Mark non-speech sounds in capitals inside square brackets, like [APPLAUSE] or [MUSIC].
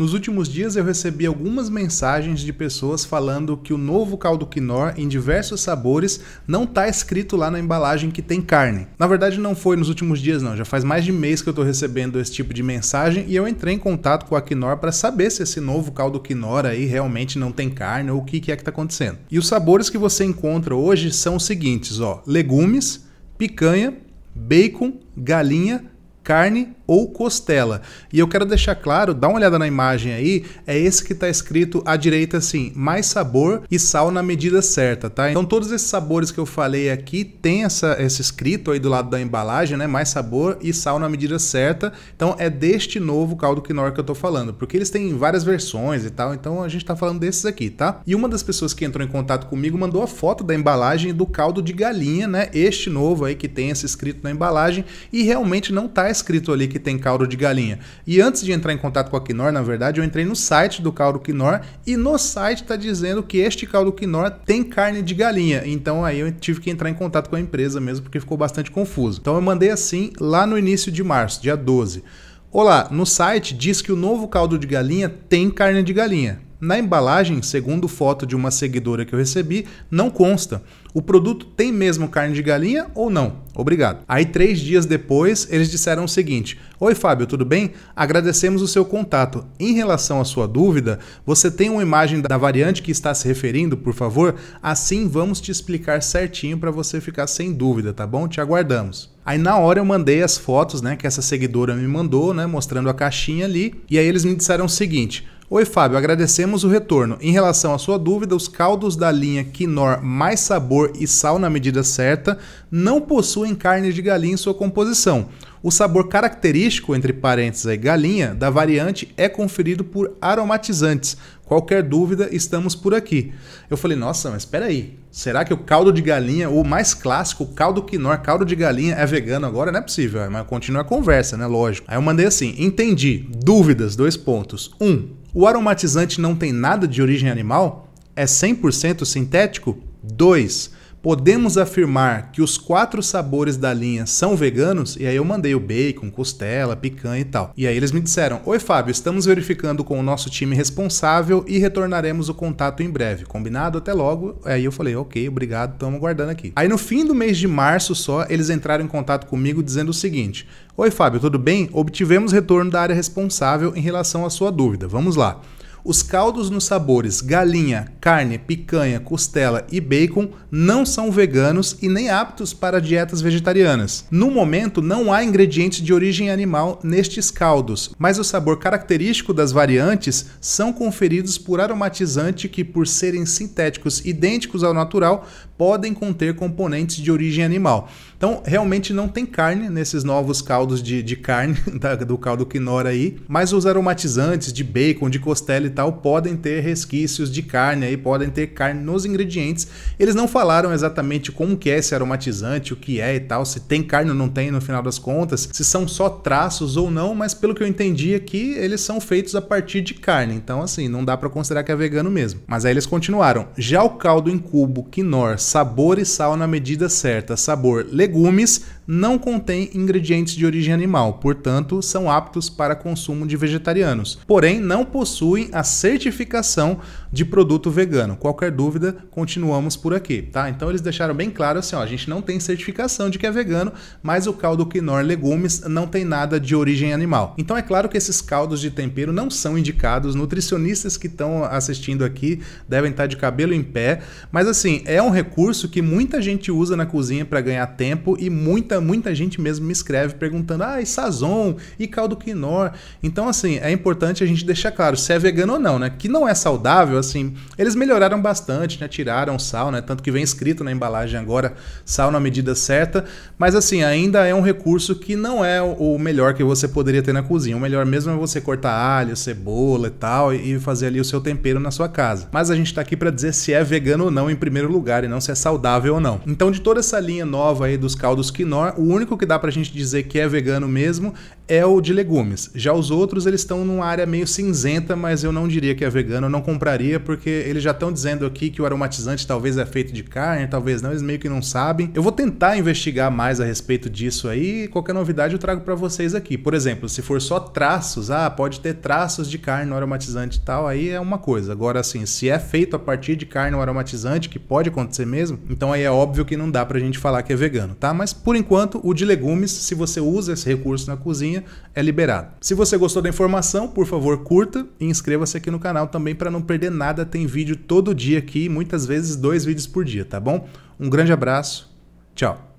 Nos últimos dias eu recebi algumas mensagens de pessoas falando que o novo caldo Knorr em diversos sabores não tá escrito lá na embalagem que tem carne. Na verdade não foi nos últimos dias não, já faz mais de mês que eu estou recebendo esse tipo de mensagem e eu entrei em contato com a Knorr para saber se esse novo caldo Knorr aí realmente não tem carne ou o que, que é que está acontecendo. E os sabores que você encontra hoje são os seguintes, ó: legumes, picanha, bacon, galinha, carne ou costela. E eu quero deixar claro, dá uma olhada na imagem aí, é esse que está escrito à direita assim, mais sabor e sal na medida certa, tá? Então todos esses sabores que eu falei aqui tem essa, esse escrito aí do lado da embalagem, né? Mais sabor e sal na medida certa. Então é deste novo caldo quinoa que eu tô falando, porque eles têm várias versões e tal, então a gente tá falando desses aqui, tá? E uma das pessoas que entrou em contato comigo mandou a foto da embalagem do caldo de galinha, né? Este novo aí que tem esse escrito na embalagem e realmente não tá escrito ali que tem cauro de galinha. E antes de entrar em contato com a Knorr, na verdade, eu entrei no site do cauro Knorr e no site está dizendo que este cauro Knorr tem carne de galinha. Então aí eu tive que entrar em contato com a empresa mesmo porque ficou bastante confuso. Então eu mandei assim lá no início de março, dia 12. Olá, no site diz que o novo caldo de galinha tem carne de galinha. Na embalagem, segundo foto de uma seguidora que eu recebi, não consta. O produto tem mesmo carne de galinha ou não? Obrigado. Aí, três dias depois, eles disseram o seguinte: Oi, Fábio, tudo bem? Agradecemos o seu contato. Em relação à sua dúvida, você tem uma imagem da variante que está se referindo, por favor? Assim vamos te explicar certinho para você ficar sem dúvida, tá bom? Te aguardamos. Aí na hora eu mandei as fotos, né, que essa seguidora me mandou, né, mostrando a caixinha ali, e aí eles me disseram o seguinte: Oi, Fábio, agradecemos o retorno. Em relação à sua dúvida, os caldos da linha Kinor, Mais Sabor e Sal na medida certa não possuem carne de galinha em sua composição. O sabor característico, entre parênteses aí, galinha, da variante é conferido por aromatizantes. Qualquer dúvida, estamos por aqui. Eu falei, nossa, mas espera aí. Será que o caldo de galinha, o mais clássico, o caldo Kinor, caldo de galinha, é vegano agora? Não é possível, mas continua a conversa, né? Lógico. Aí eu mandei assim, entendi. Dúvidas, dois pontos. Um, o aromatizante não tem nada de origem animal? É 100% sintético? 2 podemos afirmar que os quatro sabores da linha são veganos? E aí eu mandei o bacon, costela, picanha e tal. E aí eles me disseram: Oi, Fábio, estamos verificando com o nosso time responsável e retornaremos o contato em breve. Combinado? Até logo. Aí eu falei: Ok, obrigado, estamos aguardando aqui. Aí no fim do mês de março só, eles entraram em contato comigo dizendo o seguinte: Oi, Fábio, tudo bem? Obtivemos retorno da área responsável em relação à sua dúvida. Vamos lá. Os caldos nos sabores galinha, carne, picanha, costela e bacon não são veganos e nem aptos para dietas vegetarianas. No momento, não há ingredientes de origem animal nestes caldos, mas o sabor característico das variantes são conferidos por aromatizante que, por serem sintéticos idênticos ao natural, podem conter componentes de origem animal. Então, realmente não tem carne nesses novos caldos de, de carne, [LAUGHS] da, do caldo quinora aí, mas os aromatizantes de bacon, de costela e tal, podem ter resquícios de carne aí, podem ter carne nos ingredientes. Eles não falaram exatamente como que é esse aromatizante, o que é e tal, se tem carne ou não tem no final das contas, se são só traços ou não, mas pelo que eu entendi aqui, é eles são feitos a partir de carne. Então, assim, não dá para considerar que é vegano mesmo. Mas aí eles continuaram. Já o caldo em cubo, quinor, sabor e sal na medida certa, sabor legumes, não contém ingredientes de origem animal, portanto, são aptos para consumo de vegetarianos. Porém, não possuem a a certificação de produto vegano. Qualquer dúvida, continuamos por aqui, tá? Então eles deixaram bem claro assim, ó, a gente não tem certificação de que é vegano, mas o caldo Knorr Legumes não tem nada de origem animal. Então é claro que esses caldos de tempero não são indicados, nutricionistas que estão assistindo aqui devem estar de cabelo em pé, mas assim, é um recurso que muita gente usa na cozinha para ganhar tempo e muita, muita gente mesmo me escreve perguntando: "Ah, e sazon e caldo Knorr?". Então assim, é importante a gente deixar claro, se é vegano querendo ou não, né? Que não é saudável, assim, eles melhoraram bastante, né? Tiraram sal, né? Tanto que vem escrito na embalagem agora, sal na medida certa, mas assim, ainda é um recurso que não é o melhor que você poderia ter na cozinha. O melhor mesmo é você cortar alho, cebola e tal, e fazer ali o seu tempero na sua casa. Mas a gente tá aqui para dizer se é vegano ou não em primeiro lugar, e não se é saudável ou não. Então, de toda essa linha nova aí dos caldos quinoa, o único que dá pra gente dizer que é vegano mesmo é o de legumes. Já os outros, eles estão numa área meio cinzenta, mas eu não não diria que é vegano, eu não compraria, porque eles já estão dizendo aqui que o aromatizante talvez é feito de carne, talvez não, eles meio que não sabem. Eu vou tentar investigar mais a respeito disso aí, qualquer novidade eu trago para vocês aqui. Por exemplo, se for só traços, ah, pode ter traços de carne no aromatizante e tal, aí é uma coisa. Agora, assim, se é feito a partir de carne no aromatizante, que pode acontecer mesmo, então aí é óbvio que não dá pra gente falar que é vegano, tá? Mas por enquanto, o de legumes, se você usa esse recurso na cozinha, é liberado. Se você gostou da informação, por favor, curta e inscreva-se aqui no canal também para não perder nada. Tem vídeo todo dia aqui, muitas vezes dois vídeos por dia, tá bom? Um grande abraço, tchau!